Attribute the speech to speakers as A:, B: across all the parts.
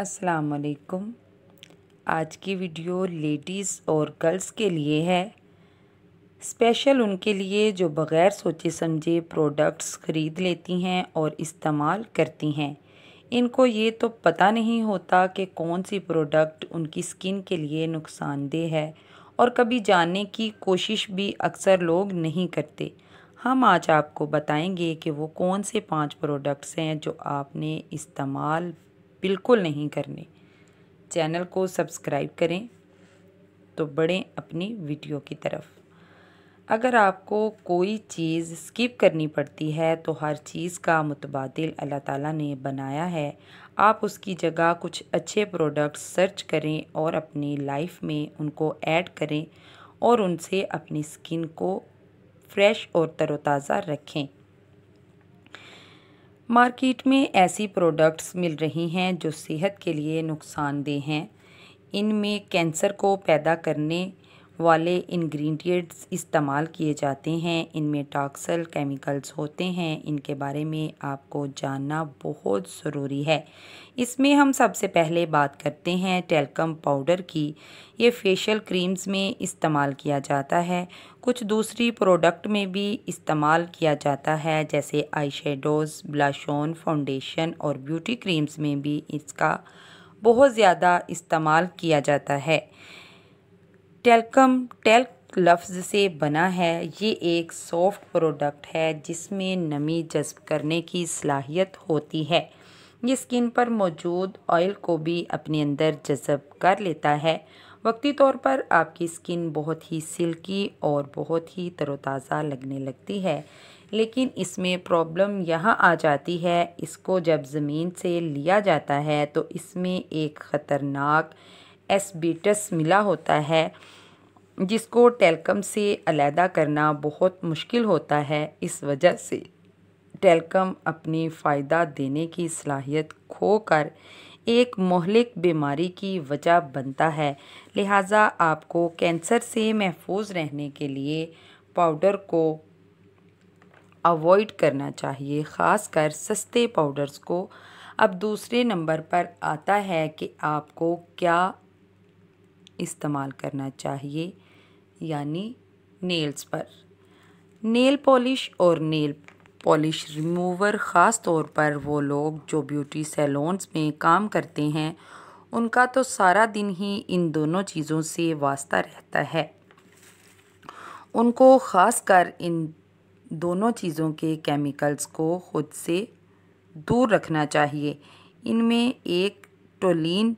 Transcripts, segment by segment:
A: वालेकुम आज की वीडियो लेडीज़ और गर्ल्स के लिए है स्पेशल उनके लिए जो बग़ैर सोचे समझे प्रोडक्ट्स ख़रीद लेती हैं और इस्तेमाल करती हैं इनको ये तो पता नहीं होता कि कौन सी प्रोडक्ट उनकी स्किन के लिए नुकसानदेह है और कभी जानने की कोशिश भी अक्सर लोग नहीं करते हम आज आपको बताएंगे कि वो कौन से पांच प्रोडक्ट्स हैं जो आपने इस्तेमाल बिल्कुल नहीं करने चैनल को सब्सक्राइब करें तो बढ़ें अपनी वीडियो की तरफ अगर आपको कोई चीज़ स्किप करनी पड़ती है तो हर चीज़ का मुतबाद अल्लाह ताला ने बनाया है आप उसकी जगह कुछ अच्छे प्रोडक्ट्स सर्च करें और अपनी लाइफ में उनको ऐड करें और उनसे अपनी स्किन को फ्रेश और तरोताज़ा रखें मार्केट में ऐसी प्रोडक्ट्स मिल रही हैं जो सेहत के लिए नुकसानदेह हैं इनमें कैंसर को पैदा करने वाले इंग्रेडिएंट्स इस्तेमाल किए जाते हैं इनमें टॉक्सल केमिकल्स होते हैं इनके बारे में आपको जानना बहुत ज़रूरी है इसमें हम सबसे पहले बात करते हैं टेलकम पाउडर की ये फेशियल क्रीम्स में इस्तेमाल किया जाता है कुछ दूसरी प्रोडक्ट में भी इस्तेमाल किया जाता है जैसे आई शेडोज़ ब्लाशोन फाउंडेशन और ब्यूटी क्रीम्स में भी इसका बहुत ज़्यादा इस्तेमाल किया जाता है टेलकम टेल्क लफ्ज़ से बना है ये एक सॉफ्ट प्रोडक्ट है जिसमें नमी जज्ब करने की सलाहियत होती है ये स्किन पर मौजूद ऑयल को भी अपने अंदर जज्ब कर लेता है वक्ती तौर पर आपकी स्किन बहुत ही सिल्की और बहुत ही तरोताज़ा लगने लगती है लेकिन इसमें प्रॉब्लम यहाँ आ जाती है इसको जब ज़मीन से लिया जाता है तो इसमें एक ख़तरनाक एसबीटस मिला होता है जिसको टेलकम से अलहदा करना बहुत मुश्किल होता है इस वजह से टेलकम अपनी फ़ायदा देने की सलाहियत खोकर एक मोहलिक बीमारी की वजह बनता है लिहाजा आपको कैंसर से महफूज रहने के लिए पाउडर को अवॉइड करना चाहिए ख़ासकर सस्ते पाउडर्स को अब दूसरे नंबर पर आता है कि आपको क्या इस्तेमाल करना चाहिए यानी नेल्स पर नेल पॉलिश और नेल पॉलिश रिमूवर ख़ास तौर पर वो लोग जो ब्यूटी सैलोन्स में काम करते हैं उनका तो सारा दिन ही इन दोनों चीज़ों से वास्ता रहता है उनको ख़ास कर इन दोनों चीज़ों के केमिकल्स को ख़ुद से दूर रखना चाहिए इनमें एक टोलिन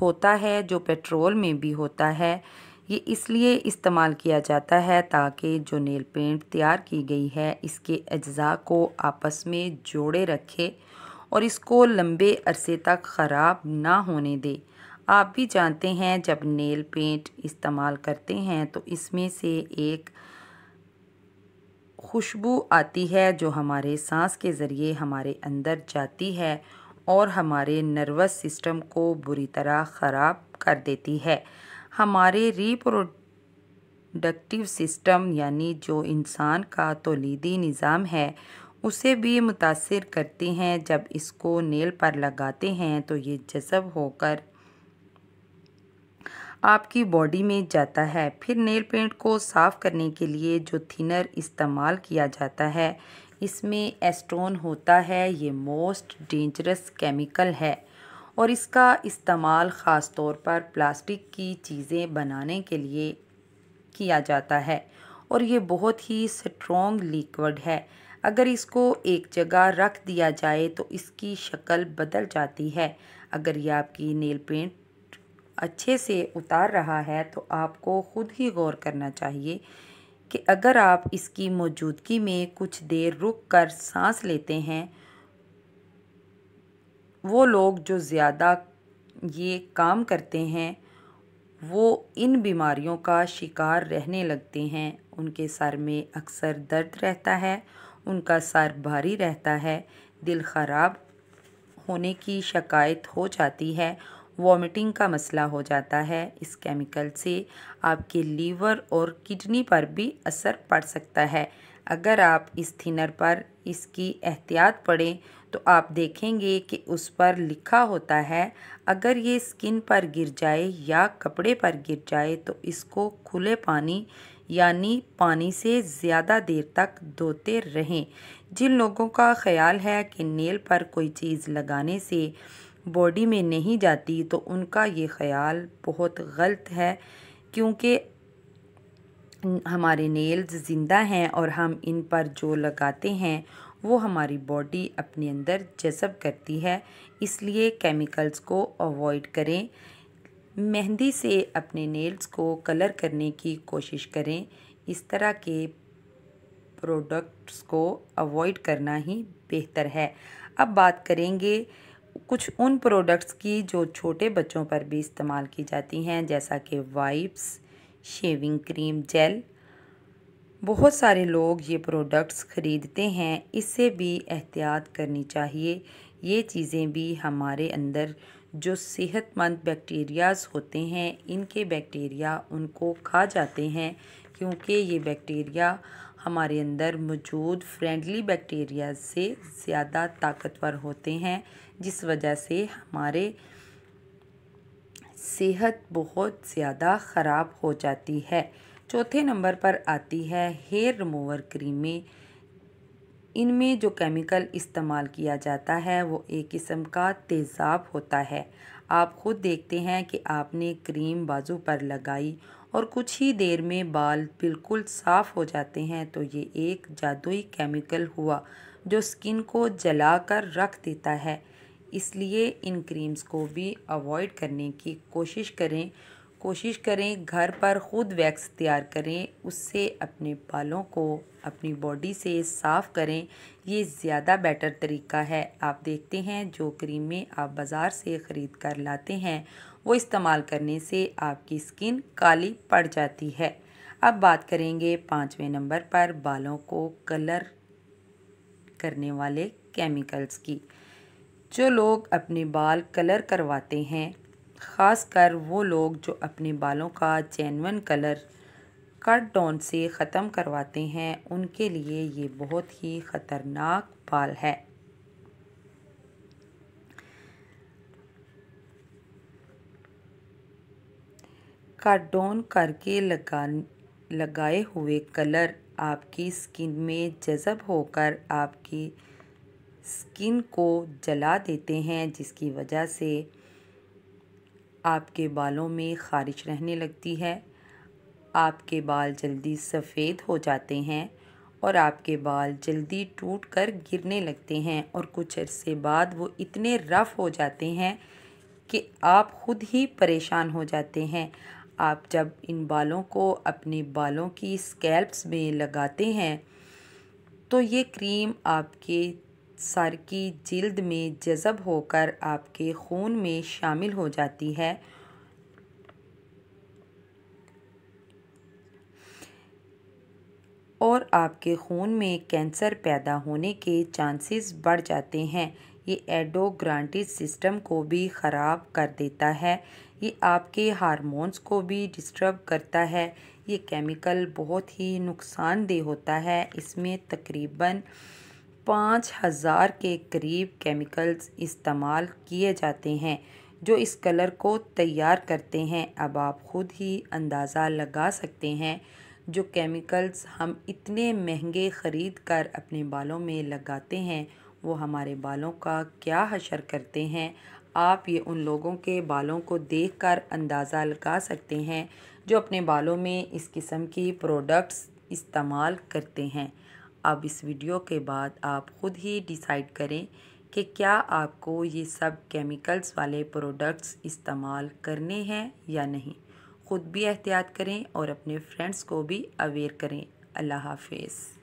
A: होता है जो पेट्रोल में भी होता है ये इसलिए इस्तेमाल किया जाता है ताकि जो नेल पेंट तैयार की गई है इसके अज्जा को आपस में जोड़े रखे और इसको लंबे अरसे तक ख़राब ना होने दे आप भी जानते हैं जब नेल पेंट इस्तेमाल करते हैं तो इसमें से एक खुशबू आती है जो हमारे सांस के ज़रिए हमारे अंदर जाती है और हमारे नर्वस सिस्टम को बुरी तरह ख़राब कर देती है हमारे रिप्रोडक्टिव सिस्टम यानी जो इंसान का तोलीदी निज़ाम है उसे भी मुतासर करती हैं जब इसको नेल पर लगाते हैं तो ये जज़ब होकर आपकी बॉडी में जाता है फिर नेल पेंट को साफ़ करने के लिए जो थिनर इस्तेमाल किया जाता है इसमें एस्ट्रोन होता है ये मोस्ट डेंजरस केमिकल है और इसका इस्तेमाल ख़ास तौर पर प्लास्टिक की चीज़ें बनाने के लिए किया जाता है और ये बहुत ही स्ट्रॉन्ग लिक्विड है अगर इसको एक जगह रख दिया जाए तो इसकी शक्ल बदल जाती है अगर ये आपकी नेल पेंट अच्छे से उतार रहा है तो आपको ख़ुद ही गौर करना चाहिए कि अगर आप इसकी मौजूदगी में कुछ देर रुक कर सांस लेते हैं वो लोग जो ज़्यादा ये काम करते हैं वो इन बीमारियों का शिकार रहने लगते हैं उनके सर में अक्सर दर्द रहता है उनका सर भारी रहता है दिल ख़राब होने की शिकायत हो जाती है वॉमिटिंग का मसला हो जाता है इस केमिकल से आपके लीवर और किडनी पर भी असर पड़ सकता है अगर आप इस थिनर पर इसकी एहतियात पड़ें तो आप देखेंगे कि उस पर लिखा होता है अगर ये स्किन पर गिर जाए या कपड़े पर गिर जाए तो इसको खुले पानी यानी पानी से ज़्यादा देर तक धोते रहें जिन लोगों का ख्याल है कि नेल पर कोई चीज़ लगाने से बॉडी में नहीं जाती तो उनका ये ख्याल बहुत गलत है क्योंकि हमारे नेल्स ज़िंदा हैं और हम इन पर जो लगाते हैं वो हमारी बॉडी अपने अंदर जज़ब करती है इसलिए केमिकल्स को अवॉइड करें मेहंदी से अपने नेल्स को कलर करने की कोशिश करें इस तरह के प्रोडक्ट्स को अवॉइड करना ही बेहतर है अब बात करेंगे कुछ उन प्रोडक्ट्स की जो छोटे बच्चों पर भी इस्तेमाल की जाती हैं जैसा कि वाइप्स शेविंग क्रीम जेल बहुत सारे लोग ये प्रोडक्ट्स ख़रीदते हैं इससे भी एहतियात करनी चाहिए ये चीज़ें भी हमारे अंदर जो सेहतमंद बैक्टीरियाज होते हैं इनके बैक्टीरिया उनको खा जाते हैं क्योंकि ये बैक्टीरिया हमारे अंदर मौजूद फ्रेंडली बैक्टीरिया से ज़्यादा ताकतवर होते हैं जिस वजह से हमारे सेहत बहुत ज़्यादा ख़राब हो जाती है चौथे नंबर पर आती है हेयर रिमूवर क्रीमें इनमें जो केमिकल इस्तेमाल किया जाता है वो एक किस्म का तेज़ाब होता है आप ख़ुद देखते हैं कि आपने क्रीम बाजू पर लगाई और कुछ ही देर में बाल बिल्कुल साफ़ हो जाते हैं तो ये एक जादुई केमिकल हुआ जो स्किन को जला कर रख देता है इसलिए इन क्रीम्स को भी अवॉइड करने की कोशिश करें कोशिश करें घर पर ख़ुद वैक्स तैयार करें उससे अपने बालों को अपनी बॉडी से साफ़ करें ये ज़्यादा बेटर तरीका है आप देखते हैं जो क्रीमें आप बाज़ार से ख़रीद कर लाते हैं वो इस्तेमाल करने से आपकी स्किन काली पड़ जाती है अब बात करेंगे पाँचवें नंबर पर बालों को कलर करने वाले केमिकल्स की जो लोग अपने बाल कलर करवाते हैं ख़ासकर वो लोग जो अपने बालों का जेनवन कलर कट डाउन से ख़त्म करवाते हैं उनके लिए ये बहुत ही ख़तरनाक बाल है कट डाउन करके लगा लगाए हुए कलर आपकी स्किन में जज़ब होकर आपकी स्किन को जला देते हैं जिसकी वजह से आपके बालों में ख़ारिश रहने लगती है आपके बाल जल्दी सफ़ेद हो जाते हैं और आपके बाल जल्दी टूट कर गिरने लगते हैं और कुछ अरसे बाद वो इतने रफ़ हो जाते हैं कि आप ख़ुद ही परेशान हो जाते हैं आप जब इन बालों को अपने बालों की स्कैल्प्स में लगाते हैं तो ये क्रीम आपके सर की जिल्द में जज़ब होकर आपके खून में शामिल हो जाती है और आपके खून में कैंसर पैदा होने के चांसेस बढ़ जाते हैं ये एडोग्रांटिस सिस्टम को भी ख़राब कर देता है ये आपके हारमोन्स को भी डिस्टर्ब करता है ये केमिकल बहुत ही नुकसानदेह होता है इसमें तकरीबन पाँच हज़ार के करीब केमिकल्स इस्तेमाल किए जाते हैं जो इस कलर को तैयार करते हैं अब आप ख़ुद ही अंदाज़ा लगा सकते हैं जो केमिकल्स हम इतने महंगे ख़रीद कर अपने बालों में लगाते हैं वो हमारे बालों का क्या हशर करते हैं आप ये उन लोगों के बालों को देखकर अंदाज़ा लगा सकते हैं जो अपने बालों में इस किस्म की प्रोडक्ट्स इस्तेमाल करते हैं अब इस वीडियो के बाद आप ख़ुद ही डिसाइड करें कि क्या आपको ये सब केमिकल्स वाले प्रोडक्ट्स इस्तेमाल करने हैं या नहीं ख़ुद भी एहतियात करें और अपने फ्रेंड्स को भी अवेयर करें अल्लाह हाफिज़